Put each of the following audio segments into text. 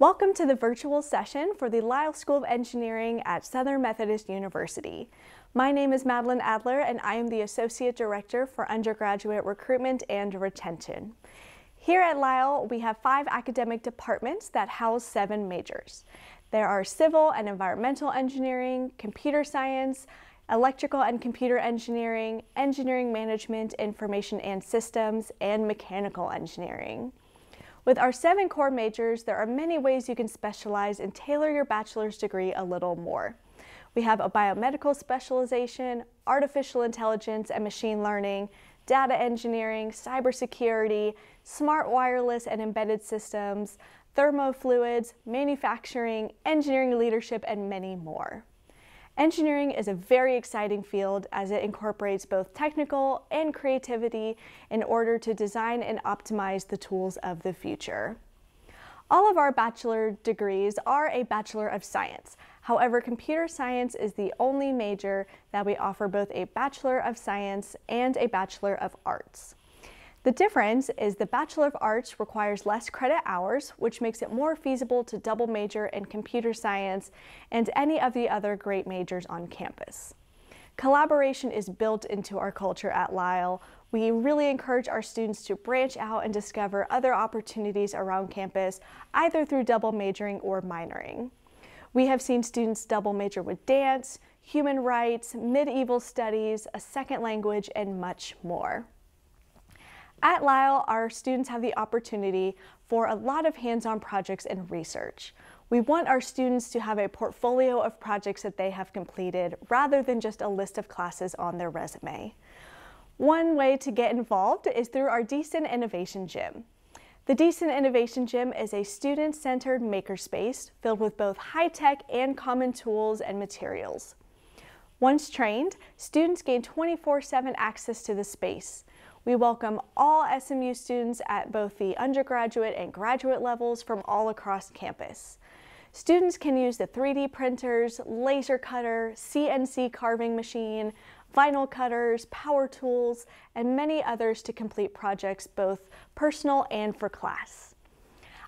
Welcome to the virtual session for the Lyle School of Engineering at Southern Methodist University. My name is Madeline Adler and I am the Associate Director for Undergraduate Recruitment and Retention. Here at Lyle, we have five academic departments that house seven majors. There are civil and environmental engineering, computer science, electrical and computer engineering, engineering management, information and systems, and mechanical engineering. With our seven core majors, there are many ways you can specialize and tailor your bachelor's degree a little more. We have a biomedical specialization, artificial intelligence and machine learning, data engineering, cybersecurity, smart wireless and embedded systems, thermofluids, manufacturing, engineering leadership, and many more. Engineering is a very exciting field as it incorporates both technical and creativity in order to design and optimize the tools of the future. All of our bachelor degrees are a Bachelor of Science. However, computer science is the only major that we offer both a Bachelor of Science and a Bachelor of Arts. The difference is the Bachelor of Arts requires less credit hours, which makes it more feasible to double major in computer science and any of the other great majors on campus. Collaboration is built into our culture at Lyle. We really encourage our students to branch out and discover other opportunities around campus, either through double majoring or minoring. We have seen students double major with dance, human rights, medieval studies, a second language, and much more. At Lyle, our students have the opportunity for a lot of hands-on projects and research. We want our students to have a portfolio of projects that they have completed rather than just a list of classes on their resume. One way to get involved is through our Decent Innovation Gym. The Decent Innovation Gym is a student-centered makerspace filled with both high-tech and common tools and materials. Once trained, students gain 24-7 access to the space. We welcome all SMU students at both the undergraduate and graduate levels from all across campus. Students can use the 3D printers, laser cutter, CNC carving machine, vinyl cutters, power tools, and many others to complete projects both personal and for class.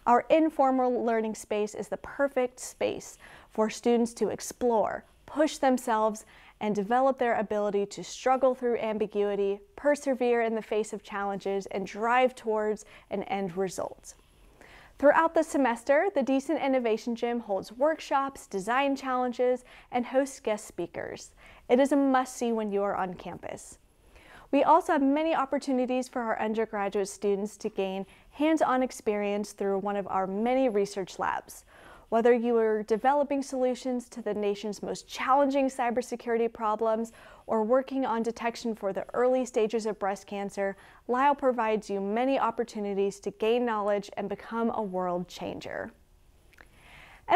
Our informal learning space is the perfect space for students to explore, push themselves, and develop their ability to struggle through ambiguity, persevere in the face of challenges, and drive towards an end result. Throughout the semester, the Decent Innovation Gym holds workshops, design challenges, and hosts guest speakers. It is a must-see when you are on campus. We also have many opportunities for our undergraduate students to gain hands-on experience through one of our many research labs. Whether you are developing solutions to the nation's most challenging cybersecurity problems or working on detection for the early stages of breast cancer, Lyle provides you many opportunities to gain knowledge and become a world changer.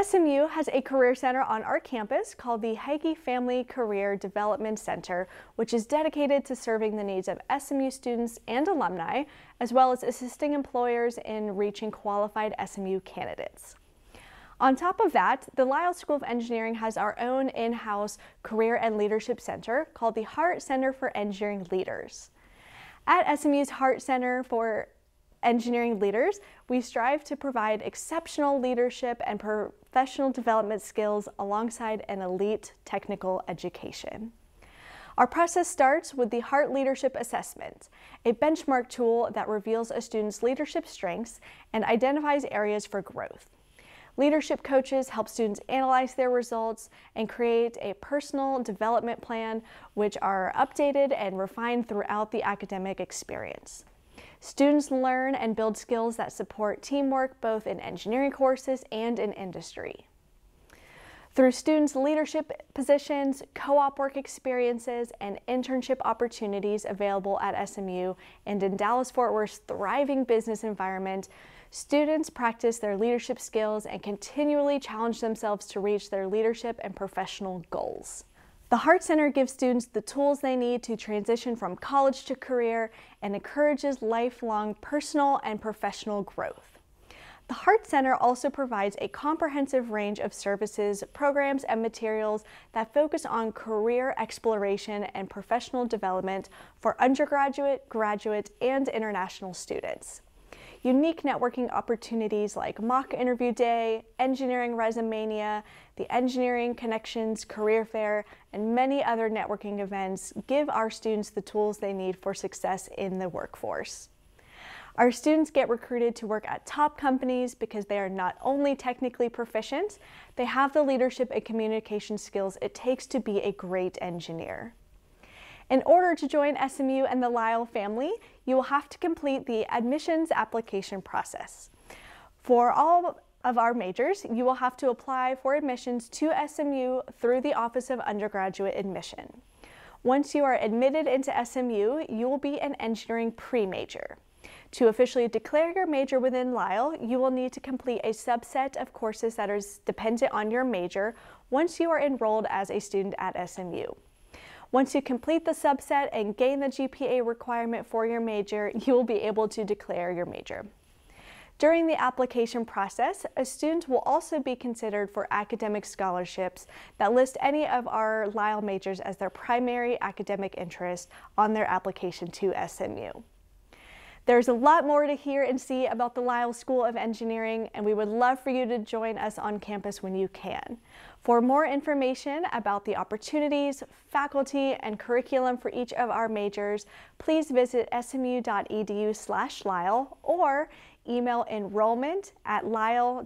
SMU has a career center on our campus called the Hage Family Career Development Center, which is dedicated to serving the needs of SMU students and alumni, as well as assisting employers in reaching qualified SMU candidates. On top of that, the Lyle School of Engineering has our own in-house career and leadership center called the Heart Center for Engineering Leaders. At SMU's Heart Center for engineering leaders, we strive to provide exceptional leadership and professional development skills alongside an elite technical education. Our process starts with the Heart Leadership Assessment, a benchmark tool that reveals a student's leadership strengths and identifies areas for growth. Leadership coaches help students analyze their results and create a personal development plan, which are updated and refined throughout the academic experience. Students learn and build skills that support teamwork both in engineering courses and in industry. Through students' leadership positions, co-op work experiences, and internship opportunities available at SMU and in Dallas-Fort Worth's thriving business environment, Students practice their leadership skills and continually challenge themselves to reach their leadership and professional goals. The Heart Center gives students the tools they need to transition from college to career and encourages lifelong personal and professional growth. The Heart Center also provides a comprehensive range of services, programs, and materials that focus on career exploration and professional development for undergraduate, graduate, and international students unique networking opportunities like Mock Interview Day, Engineering Resumania, the Engineering Connections Career Fair, and many other networking events give our students the tools they need for success in the workforce. Our students get recruited to work at top companies because they are not only technically proficient, they have the leadership and communication skills it takes to be a great engineer. In order to join SMU and the Lyle family, you will have to complete the admissions application process. For all of our majors, you will have to apply for admissions to SMU through the Office of Undergraduate Admission. Once you are admitted into SMU, you will be an engineering pre-major. To officially declare your major within Lyle, you will need to complete a subset of courses that are dependent on your major once you are enrolled as a student at SMU. Once you complete the subset and gain the GPA requirement for your major, you will be able to declare your major. During the application process, a student will also be considered for academic scholarships that list any of our Lyle majors as their primary academic interest on their application to SMU. There's a lot more to hear and see about the Lyle School of Engineering, and we would love for you to join us on campus when you can. For more information about the opportunities, faculty, and curriculum for each of our majors, please visit smu.edu slash Lyle or email enrollment at lyle.smu.edu.